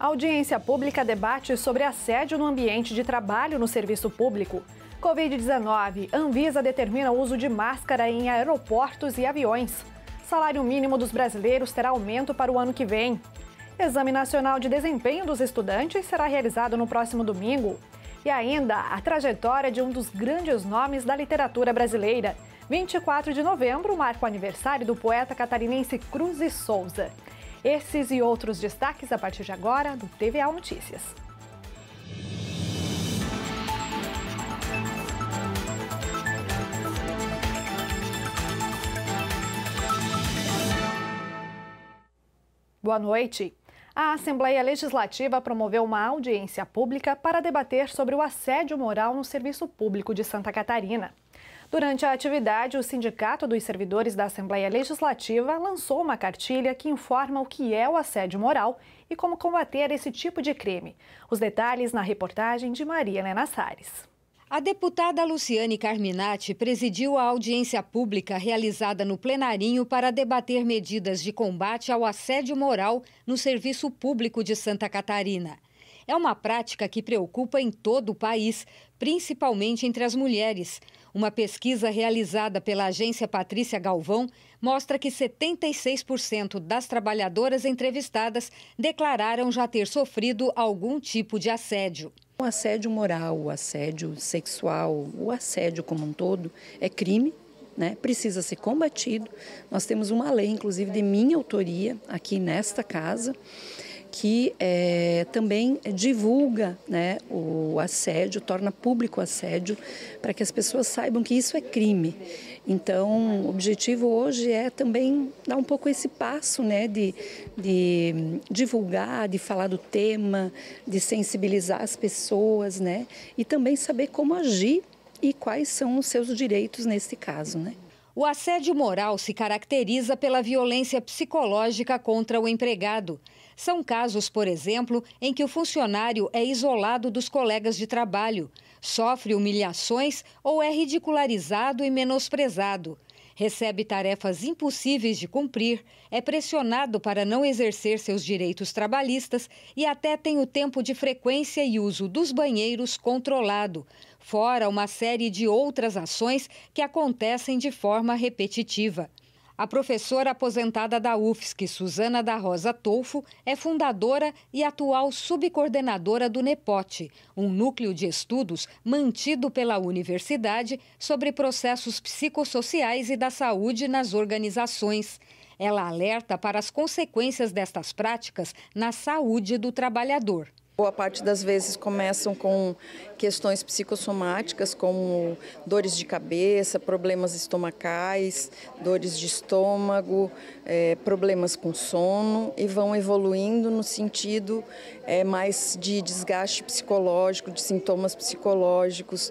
A audiência pública debate sobre assédio no ambiente de trabalho no serviço público. Covid-19. Anvisa determina o uso de máscara em aeroportos e aviões. Salário mínimo dos brasileiros terá aumento para o ano que vem. Exame Nacional de Desempenho dos Estudantes será realizado no próximo domingo. E ainda a trajetória de um dos grandes nomes da literatura brasileira. 24 de novembro marca o aniversário do poeta catarinense Cruz e Souza. Esses e outros destaques a partir de agora do TVA Notícias. Boa noite. A Assembleia Legislativa promoveu uma audiência pública para debater sobre o assédio moral no serviço público de Santa Catarina. Durante a atividade, o Sindicato dos Servidores da Assembleia Legislativa lançou uma cartilha que informa o que é o assédio moral e como combater esse tipo de crime. Os detalhes na reportagem de Maria Helena Sares. A deputada Luciane Carminati presidiu a audiência pública realizada no plenarinho para debater medidas de combate ao assédio moral no serviço público de Santa Catarina. É uma prática que preocupa em todo o país, principalmente entre as mulheres, uma pesquisa realizada pela agência Patrícia Galvão mostra que 76% das trabalhadoras entrevistadas declararam já ter sofrido algum tipo de assédio. O assédio moral, o assédio sexual, o assédio como um todo é crime né, precisa ser combatido. Nós temos uma lei, inclusive de minha autoria, aqui nesta casa, que é, também divulga né, o assédio, torna público o assédio, para que as pessoas saibam que isso é crime. Então, o objetivo hoje é também dar um pouco esse passo né, de, de divulgar, de falar do tema, de sensibilizar as pessoas né, e também saber como agir e quais são os seus direitos nesse caso. Né? O assédio moral se caracteriza pela violência psicológica contra o empregado. São casos, por exemplo, em que o funcionário é isolado dos colegas de trabalho, sofre humilhações ou é ridicularizado e menosprezado. Recebe tarefas impossíveis de cumprir, é pressionado para não exercer seus direitos trabalhistas e até tem o tempo de frequência e uso dos banheiros controlado, fora uma série de outras ações que acontecem de forma repetitiva. A professora aposentada da UFSC, Suzana da Rosa Tolfo, é fundadora e atual subcoordenadora do NEPOT, um núcleo de estudos mantido pela universidade sobre processos psicossociais e da saúde nas organizações. Ela alerta para as consequências destas práticas na saúde do trabalhador boa parte das vezes começam com questões psicossomáticas, como dores de cabeça, problemas estomacais, dores de estômago, é, problemas com sono e vão evoluindo no sentido é, mais de desgaste psicológico, de sintomas psicológicos,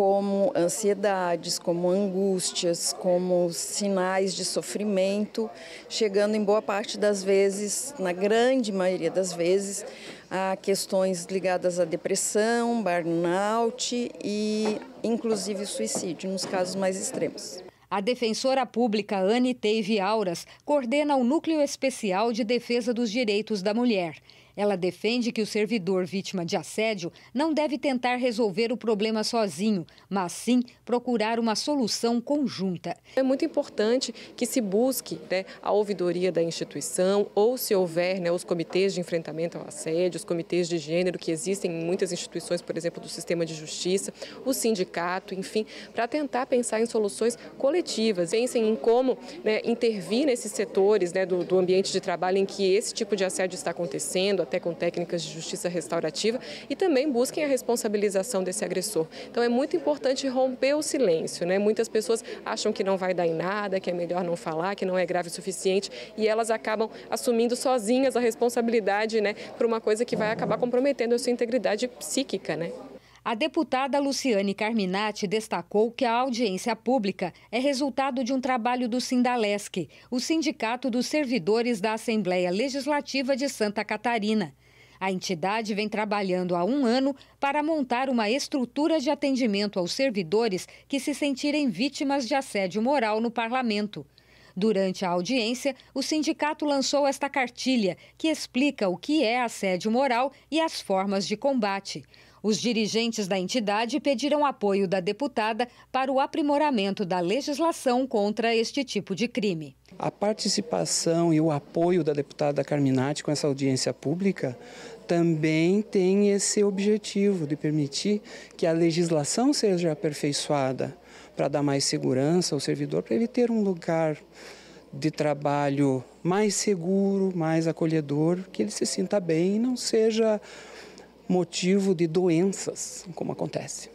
como ansiedades, como angústias, como sinais de sofrimento, chegando em boa parte das vezes, na grande maioria das vezes, a questões ligadas à depressão, burnout e inclusive suicídio, nos casos mais extremos. A defensora pública Anne Teve Auras coordena o Núcleo Especial de Defesa dos Direitos da Mulher. Ela defende que o servidor vítima de assédio não deve tentar resolver o problema sozinho, mas sim procurar uma solução conjunta. É muito importante que se busque né, a ouvidoria da instituição ou, se houver, né, os comitês de enfrentamento ao assédio, os comitês de gênero que existem em muitas instituições, por exemplo, do sistema de justiça, o sindicato, enfim, para tentar pensar em soluções coletivas. Pensem em como né, intervir nesses setores né, do, do ambiente de trabalho em que esse tipo de assédio está acontecendo, até com técnicas de justiça restaurativa, e também busquem a responsabilização desse agressor. Então é muito importante romper o silêncio. Né? Muitas pessoas acham que não vai dar em nada, que é melhor não falar, que não é grave o suficiente, e elas acabam assumindo sozinhas a responsabilidade né, por uma coisa que vai acabar comprometendo a sua integridade psíquica. Né? A deputada Luciane Carminati destacou que a audiência pública é resultado de um trabalho do Sindalesc, o Sindicato dos Servidores da Assembleia Legislativa de Santa Catarina. A entidade vem trabalhando há um ano para montar uma estrutura de atendimento aos servidores que se sentirem vítimas de assédio moral no parlamento. Durante a audiência, o sindicato lançou esta cartilha, que explica o que é assédio moral e as formas de combate. Os dirigentes da entidade pediram apoio da deputada para o aprimoramento da legislação contra este tipo de crime. A participação e o apoio da deputada Carminati com essa audiência pública também tem esse objetivo de permitir que a legislação seja aperfeiçoada para dar mais segurança ao servidor, para ele ter um lugar de trabalho mais seguro, mais acolhedor, que ele se sinta bem e não seja motivo de doenças, como acontece.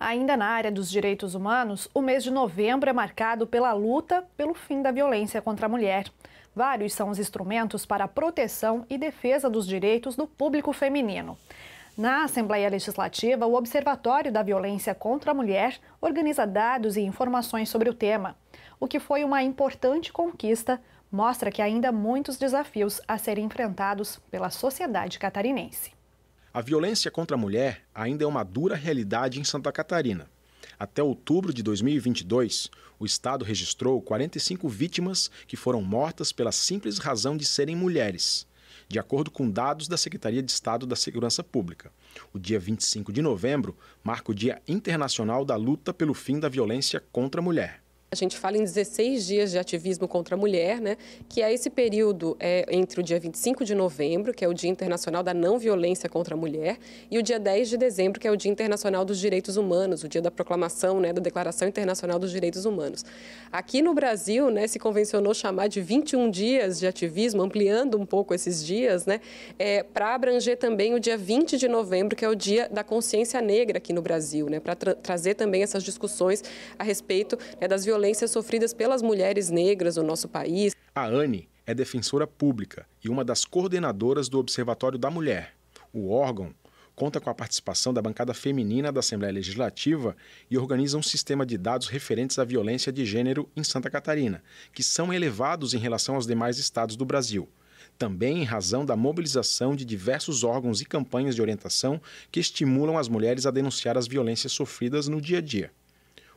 Ainda na área dos direitos humanos, o mês de novembro é marcado pela luta pelo fim da violência contra a mulher. Vários são os instrumentos para a proteção e defesa dos direitos do público feminino. Na Assembleia Legislativa, o Observatório da Violência contra a Mulher organiza dados e informações sobre o tema. O que foi uma importante conquista mostra que ainda há muitos desafios a serem enfrentados pela sociedade catarinense. A violência contra a mulher ainda é uma dura realidade em Santa Catarina. Até outubro de 2022, o estado registrou 45 vítimas que foram mortas pela simples razão de serem mulheres, de acordo com dados da Secretaria de Estado da Segurança Pública. O dia 25 de novembro marca o Dia Internacional da Luta pelo Fim da Violência contra a Mulher. A gente fala em 16 dias de ativismo contra a mulher, né? Que é esse período é, entre o dia 25 de novembro, que é o Dia Internacional da Não Violência contra a Mulher, e o dia 10 de dezembro, que é o Dia Internacional dos Direitos Humanos, o dia da proclamação, né, da Declaração Internacional dos Direitos Humanos. Aqui no Brasil, né, se convencionou chamar de 21 dias de ativismo, ampliando um pouco esses dias, né, é, para abranger também o dia 20 de novembro, que é o Dia da Consciência Negra aqui no Brasil, né, para tra trazer também essas discussões a respeito né, das violências violências sofridas pelas mulheres negras no nosso país. A Anne é defensora pública e uma das coordenadoras do Observatório da Mulher. O órgão conta com a participação da bancada feminina da Assembleia Legislativa e organiza um sistema de dados referentes à violência de gênero em Santa Catarina, que são elevados em relação aos demais estados do Brasil. Também em razão da mobilização de diversos órgãos e campanhas de orientação que estimulam as mulheres a denunciar as violências sofridas no dia a dia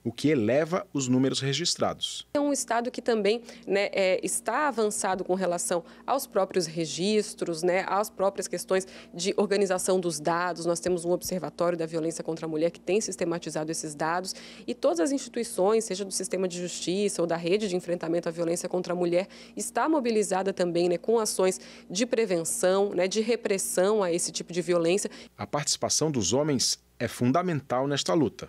o que eleva os números registrados. É um estado que também né, é, está avançado com relação aos próprios registros, né, às próprias questões de organização dos dados. Nós temos um observatório da violência contra a mulher que tem sistematizado esses dados e todas as instituições, seja do sistema de justiça ou da rede de enfrentamento à violência contra a mulher, está mobilizada também né, com ações de prevenção, né, de repressão a esse tipo de violência. A participação dos homens é fundamental nesta luta.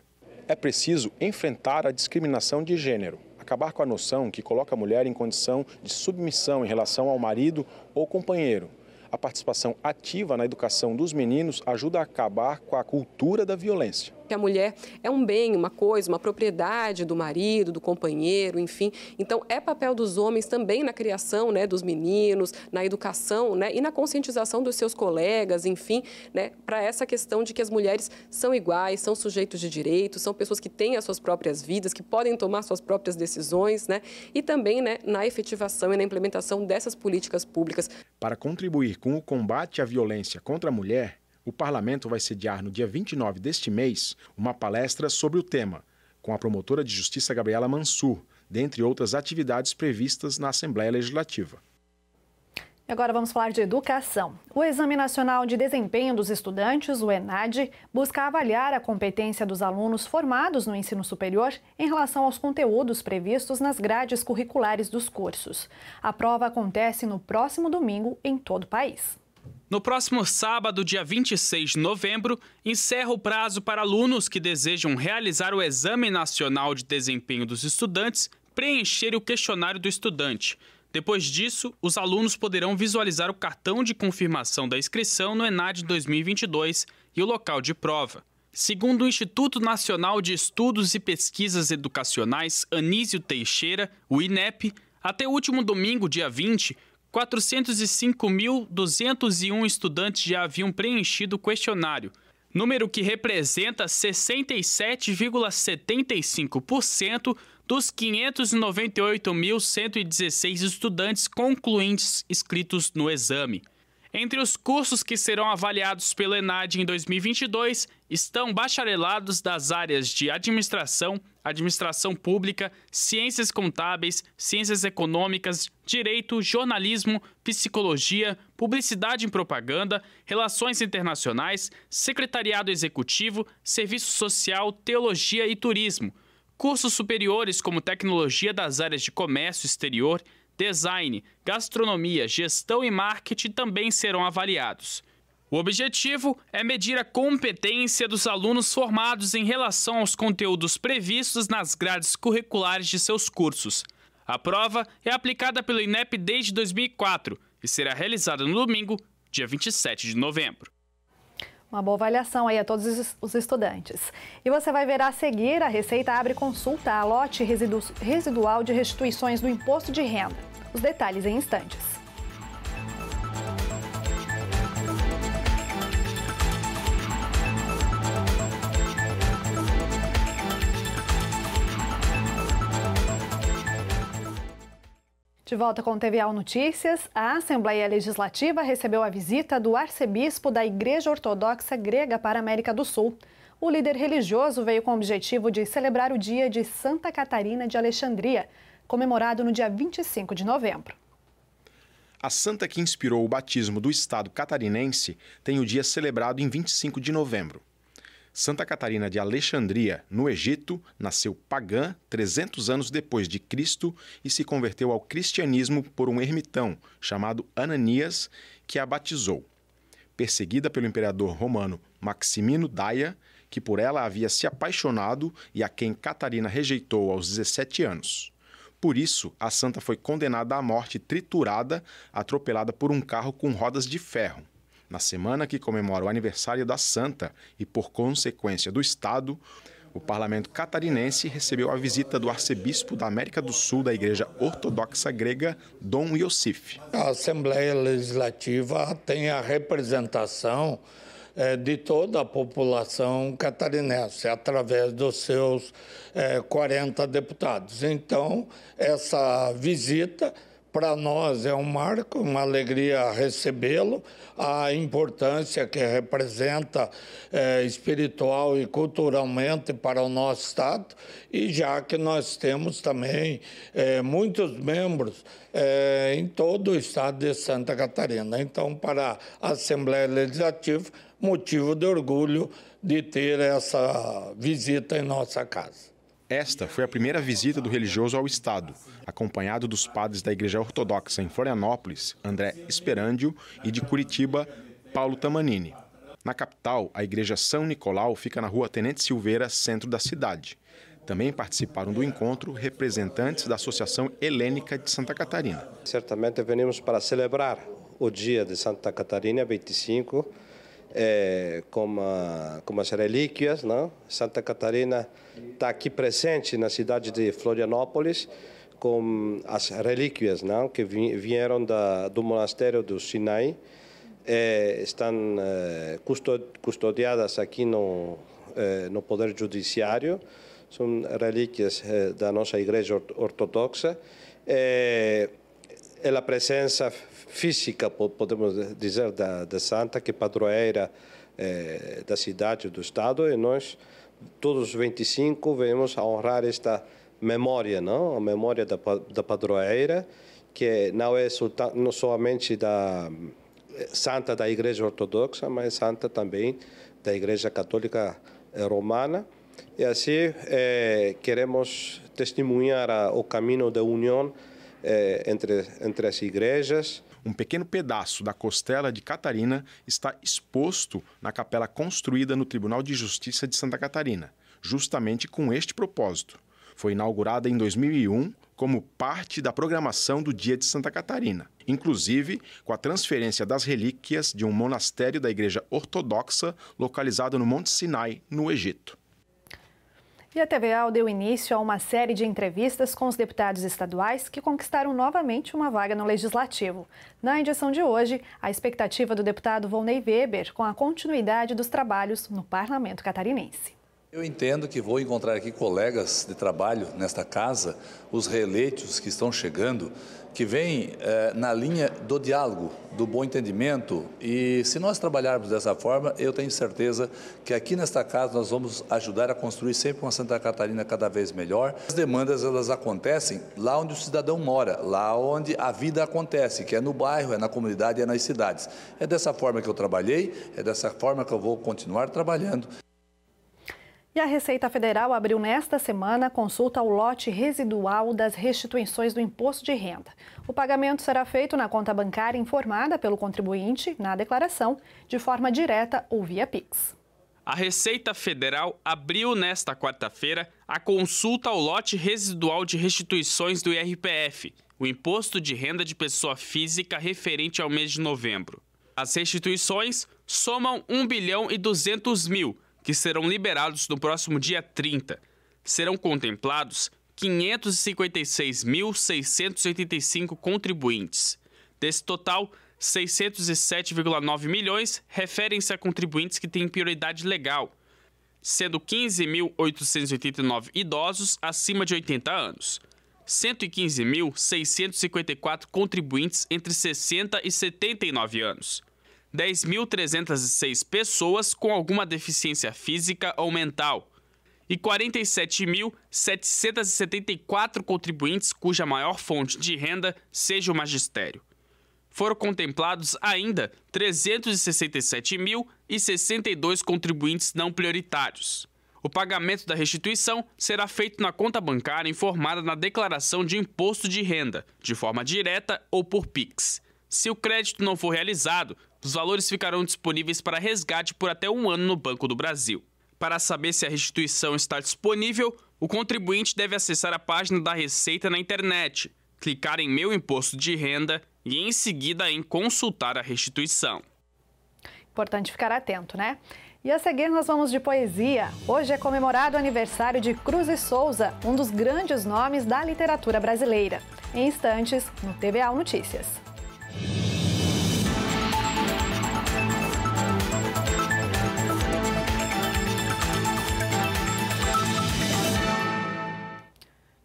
É preciso enfrentar a discriminação de gênero, acabar com a noção que coloca a mulher em condição de submissão em relação ao marido ou companheiro. A participação ativa na educação dos meninos ajuda a acabar com a cultura da violência que a mulher é um bem, uma coisa, uma propriedade do marido, do companheiro, enfim. Então, é papel dos homens também na criação né, dos meninos, na educação né, e na conscientização dos seus colegas, enfim, né, para essa questão de que as mulheres são iguais, são sujeitos de direitos, são pessoas que têm as suas próprias vidas, que podem tomar suas próprias decisões, né, e também né, na efetivação e na implementação dessas políticas públicas. Para contribuir com o combate à violência contra a mulher, o parlamento vai sediar no dia 29 deste mês uma palestra sobre o tema, com a promotora de justiça Gabriela Mansur, dentre outras atividades previstas na Assembleia Legislativa. Agora vamos falar de educação. O Exame Nacional de Desempenho dos Estudantes, o ENAD, busca avaliar a competência dos alunos formados no ensino superior em relação aos conteúdos previstos nas grades curriculares dos cursos. A prova acontece no próximo domingo em todo o país. No próximo sábado, dia 26 de novembro, encerra o prazo para alunos que desejam realizar o Exame Nacional de Desempenho dos Estudantes preencher o questionário do estudante. Depois disso, os alunos poderão visualizar o cartão de confirmação da inscrição no ENAD 2022 e o local de prova. Segundo o Instituto Nacional de Estudos e Pesquisas Educacionais Anísio Teixeira, o INEP, até o último domingo, dia 20, 405.201 estudantes já haviam preenchido o questionário, número que representa 67,75% dos 598.116 estudantes concluintes inscritos no exame. Entre os cursos que serão avaliados pelo ENAD em 2022 estão bacharelados das áreas de administração, administração pública, ciências contábeis, ciências econômicas, direito, jornalismo, psicologia, publicidade e propaganda, relações internacionais, secretariado executivo, serviço social, teologia e turismo. Cursos superiores como tecnologia das áreas de comércio exterior, design, gastronomia, gestão e marketing também serão avaliados. O objetivo é medir a competência dos alunos formados em relação aos conteúdos previstos nas grades curriculares de seus cursos. A prova é aplicada pelo INEP desde 2004 e será realizada no domingo, dia 27 de novembro. Uma boa avaliação aí a todos os estudantes. E você vai ver a seguir, a Receita abre consulta a lote residual de restituições do imposto de renda. Os detalhes em instantes. De volta com o TVA Notícias, a Assembleia Legislativa recebeu a visita do arcebispo da Igreja Ortodoxa Grega para a América do Sul. O líder religioso veio com o objetivo de celebrar o dia de Santa Catarina de Alexandria, comemorado no dia 25 de novembro. A santa que inspirou o batismo do estado catarinense tem o dia celebrado em 25 de novembro. Santa Catarina de Alexandria, no Egito, nasceu pagã 300 anos depois de Cristo e se converteu ao cristianismo por um ermitão chamado Ananias, que a batizou. Perseguida pelo imperador romano Maximino Daia, que por ela havia se apaixonado e a quem Catarina rejeitou aos 17 anos. Por isso, a santa foi condenada à morte triturada, atropelada por um carro com rodas de ferro. Na semana que comemora o aniversário da Santa e, por consequência, do Estado, o parlamento catarinense recebeu a visita do arcebispo da América do Sul da Igreja Ortodoxa Grega, Dom Iosif. A Assembleia Legislativa tem a representação é, de toda a população catarinense, através dos seus 40 é, deputados. Então, essa visita para nós é um marco, uma alegria recebê-lo, a importância que representa é, espiritual e culturalmente para o nosso Estado, e já que nós temos também é, muitos membros é, em todo o Estado de Santa Catarina. Então, para a Assembleia Legislativa, motivo de orgulho de ter essa visita em nossa casa. Esta foi a primeira visita do religioso ao Estado, acompanhado dos padres da Igreja Ortodoxa em Florianópolis, André Esperândio, e de Curitiba, Paulo Tamanini. Na capital, a Igreja São Nicolau fica na rua Tenente Silveira, centro da cidade. Também participaram do encontro representantes da Associação Helênica de Santa Catarina. Certamente venimos para celebrar o dia de Santa Catarina, 25 é, como, a, como as relíquias. Não? Né? Santa Catarina está aqui presente na cidade de Florianópolis com as relíquias não? Né? que vieram da, do monastério do Sinai. É, estão é, custodiadas aqui no, é, no Poder Judiciário são relíquias é, da nossa Igreja Ortodoxa. É, a presença física, podemos dizer, da, Santa, que é padroeira eh, da cidade, do Estado, e nós, todos os 25, vemos a honrar esta memória, não? a memória da, da padroeira, que é, não é não somente da eh, santa da Igreja Ortodoxa, mas santa também da Igreja Católica eh, Romana. E assim queremos testemunhar a, o caminho da união entre, entre as igrejas, um pequeno pedaço da costela de Catarina está exposto na capela construída no Tribunal de Justiça de Santa Catarina, justamente com este propósito. Foi inaugurada em 2001 como parte da programação do Dia de Santa Catarina, inclusive com a transferência das relíquias de um monastério da Igreja Ortodoxa localizado no Monte Sinai, no Egito. E a TVA deu início a uma série de entrevistas com os deputados estaduais que conquistaram novamente uma vaga no Legislativo. Na edição de hoje, a expectativa do deputado Volney Weber com a continuidade dos trabalhos no Parlamento Catarinense. Eu entendo que vou encontrar aqui colegas de trabalho nesta casa, os reeleitos que estão chegando, que vêm eh, na linha do diálogo, do bom entendimento. E se nós trabalharmos dessa forma, eu tenho certeza que aqui nesta casa nós vamos ajudar a construir sempre uma Santa Catarina cada vez melhor. As demandas elas acontecem lá onde o cidadão mora, lá onde a vida acontece, que é no bairro, é na comunidade, é nas cidades. É dessa forma que eu trabalhei, é dessa forma que eu vou continuar trabalhando. E a Receita Federal abriu nesta semana consulta ao lote residual das restituições do imposto de renda. O pagamento será feito na conta bancária informada pelo contribuinte na declaração, de forma direta ou via Pix. A Receita Federal abriu nesta quarta-feira a consulta ao lote residual de restituições do IRPF, o Imposto de Renda de Pessoa Física referente ao mês de novembro. As restituições somam 1 bilhão e 200 mil que serão liberados no próximo dia 30. Serão contemplados 556.685 contribuintes. Desse total, 607,9 milhões referem-se a contribuintes que têm prioridade legal, sendo 15.889 idosos acima de 80 anos, 115.654 contribuintes entre 60 e 79 anos, 10.306 pessoas com alguma deficiência física ou mental e 47.774 contribuintes cuja maior fonte de renda seja o magistério. Foram contemplados ainda 367.062 contribuintes não prioritários. O pagamento da restituição será feito na conta bancária informada na declaração de imposto de renda, de forma direta ou por PIX. Se o crédito não for realizado, os valores ficarão disponíveis para resgate por até um ano no Banco do Brasil. Para saber se a restituição está disponível, o contribuinte deve acessar a página da Receita na internet, clicar em Meu Imposto de Renda e, em seguida, em Consultar a Restituição. Importante ficar atento, né? E a seguir nós vamos de poesia. Hoje é comemorado o aniversário de Cruz e Souza, um dos grandes nomes da literatura brasileira. Em instantes, no TVA Notícias.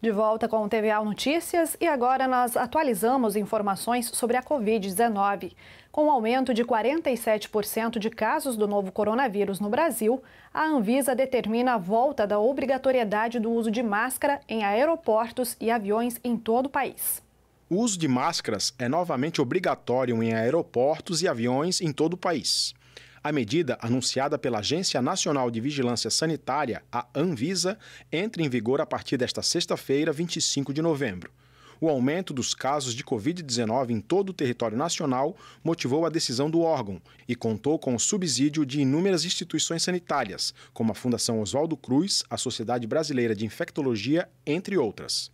De volta com o TVA Notícias e agora nós atualizamos informações sobre a Covid-19. Com o um aumento de 47% de casos do novo coronavírus no Brasil, a Anvisa determina a volta da obrigatoriedade do uso de máscara em aeroportos e aviões em todo o país. O uso de máscaras é novamente obrigatório em aeroportos e aviões em todo o país. A medida, anunciada pela Agência Nacional de Vigilância Sanitária, a Anvisa, entra em vigor a partir desta sexta-feira, 25 de novembro. O aumento dos casos de Covid-19 em todo o território nacional motivou a decisão do órgão e contou com o subsídio de inúmeras instituições sanitárias, como a Fundação Oswaldo Cruz, a Sociedade Brasileira de Infectologia, entre outras.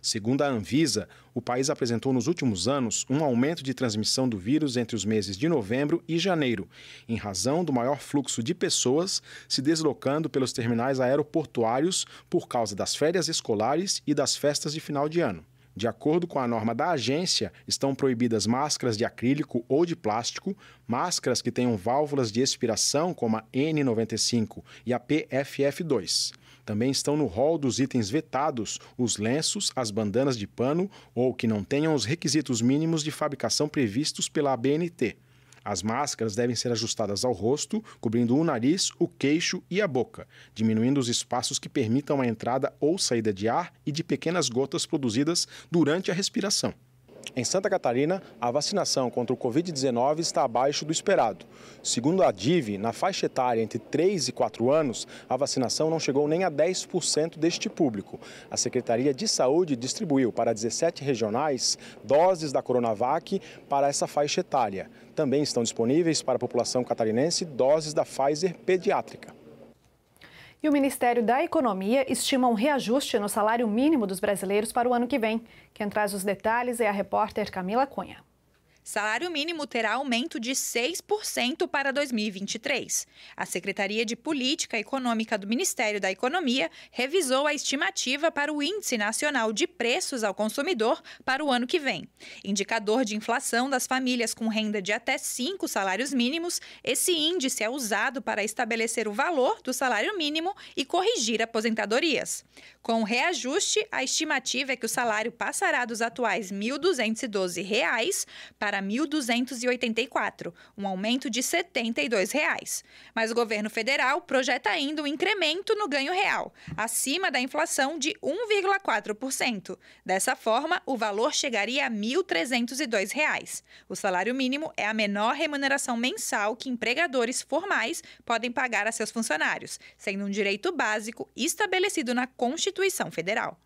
Segundo a Anvisa, o país apresentou nos últimos anos um aumento de transmissão do vírus entre os meses de novembro e janeiro, em razão do maior fluxo de pessoas se deslocando pelos terminais aeroportuários por causa das férias escolares e das festas de final de ano. De acordo com a norma da agência, estão proibidas máscaras de acrílico ou de plástico, máscaras que tenham válvulas de expiração, como a N95 e a PFF2. Também estão no rol dos itens vetados os lenços, as bandanas de pano ou que não tenham os requisitos mínimos de fabricação previstos pela ABNT. As máscaras devem ser ajustadas ao rosto, cobrindo o nariz, o queixo e a boca, diminuindo os espaços que permitam a entrada ou saída de ar e de pequenas gotas produzidas durante a respiração. Em Santa Catarina, a vacinação contra o Covid-19 está abaixo do esperado. Segundo a DIV, na faixa etária entre 3 e 4 anos, a vacinação não chegou nem a 10% deste público. A Secretaria de Saúde distribuiu para 17 regionais doses da Coronavac para essa faixa etária. Também estão disponíveis para a população catarinense doses da Pfizer pediátrica. E o Ministério da Economia estima um reajuste no salário mínimo dos brasileiros para o ano que vem. Quem traz os detalhes é a repórter Camila Cunha. Salário mínimo terá aumento de 6% para 2023. A Secretaria de Política Econômica do Ministério da Economia revisou a estimativa para o Índice Nacional de Preços ao Consumidor para o ano que vem. Indicador de inflação das famílias com renda de até cinco salários mínimos, esse índice é usado para estabelecer o valor do salário mínimo e corrigir aposentadorias. Com o reajuste, a estimativa é que o salário passará dos atuais R$ 1.212 para para 1.284, um aumento de R$ 72. Reais. Mas o governo federal projeta ainda um incremento no ganho real, acima da inflação de 1,4%. Dessa forma, o valor chegaria a R$ 1.302. O salário mínimo é a menor remuneração mensal que empregadores formais podem pagar a seus funcionários, sendo um direito básico estabelecido na Constituição Federal.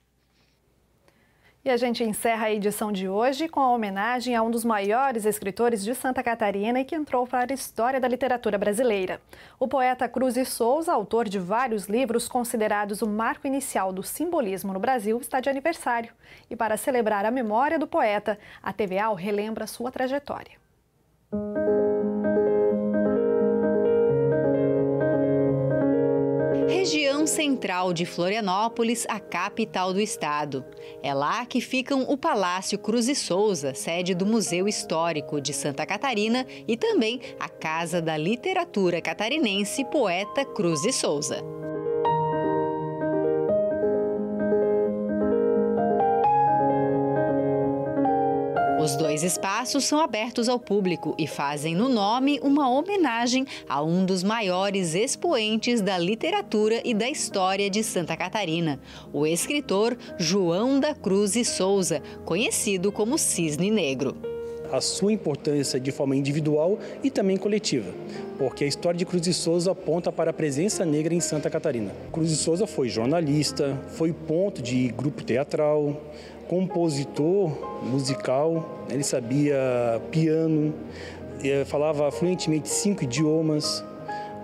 E a gente encerra a edição de hoje com a homenagem a um dos maiores escritores de Santa Catarina e que entrou para a história da literatura brasileira. O poeta Cruz e Souza, autor de vários livros considerados o marco inicial do simbolismo no Brasil, está de aniversário. E para celebrar a memória do poeta, a TVA relembra sua trajetória. região central de Florianópolis, a capital do estado. É lá que ficam o Palácio Cruz e Souza, sede do Museu Histórico de Santa Catarina, e também a Casa da Literatura Catarinense Poeta Cruz e Souza. Esses espaços são abertos ao público e fazem no nome uma homenagem a um dos maiores expoentes da literatura e da história de Santa Catarina, o escritor João da Cruz e Souza, conhecido como Cisne Negro a sua importância de forma individual e também coletiva, porque a história de Cruz de Souza aponta para a presença negra em Santa Catarina. Cruz de Souza foi jornalista, foi ponto de grupo teatral, compositor musical, ele sabia piano, eh, falava fluentemente cinco idiomas,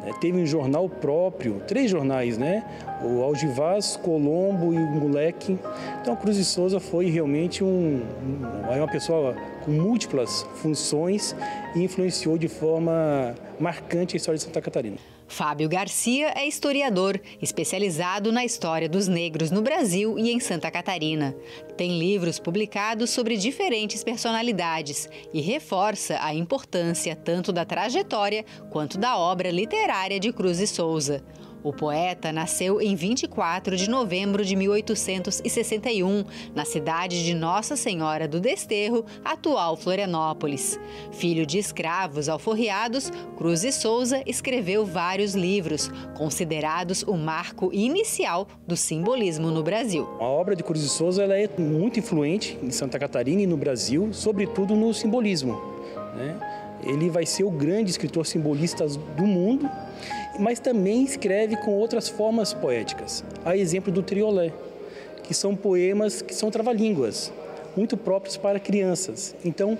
né, teve um jornal próprio, três jornais, né? O Algivaz, Colombo e o Moleque. Então, Cruz de Souza foi realmente um, uma pessoa com múltiplas funções e influenciou de forma marcante a história de Santa Catarina. Fábio Garcia é historiador, especializado na história dos negros no Brasil e em Santa Catarina. Tem livros publicados sobre diferentes personalidades e reforça a importância tanto da trajetória quanto da obra literária de Cruz e Souza. O poeta nasceu em 24 de novembro de 1861, na cidade de Nossa Senhora do Desterro, atual Florianópolis. Filho de escravos alforriados, Cruz e Souza escreveu vários livros, considerados o marco inicial do simbolismo no Brasil. A obra de Cruz e Souza ela é muito influente em Santa Catarina e no Brasil, sobretudo no simbolismo. Né? Ele vai ser o grande escritor simbolista do mundo mas também escreve com outras formas poéticas, a exemplo do triolé, que são poemas que são trava-línguas, muito próprios para crianças. Então,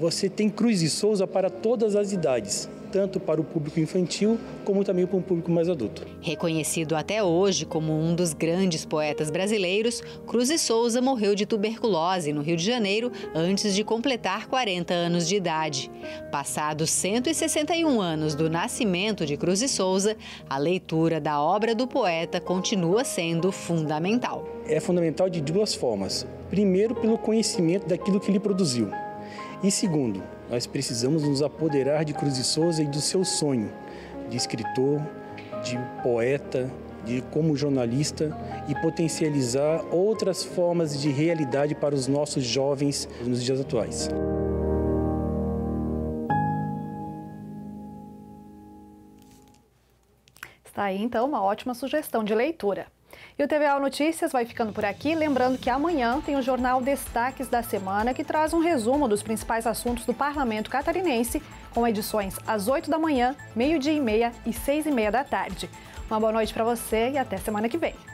você tem Cruz de Souza para todas as idades tanto para o público infantil como também para um público mais adulto. Reconhecido até hoje como um dos grandes poetas brasileiros, Cruz e Souza morreu de tuberculose no Rio de Janeiro antes de completar 40 anos de idade. Passados 161 anos do nascimento de Cruz e Souza, a leitura da obra do poeta continua sendo fundamental. É fundamental de duas formas. Primeiro, pelo conhecimento daquilo que ele produziu. E segundo, nós precisamos nos apoderar de Cruz de Souza e do seu sonho de escritor, de poeta, de como jornalista e potencializar outras formas de realidade para os nossos jovens nos dias atuais. Está aí então uma ótima sugestão de leitura. E o TVA Notícias vai ficando por aqui. Lembrando que amanhã tem o jornal Destaques da Semana, que traz um resumo dos principais assuntos do parlamento catarinense, com edições às 8 da manhã, meio-dia e meia e 6 e meia da tarde. Uma boa noite para você e até semana que vem.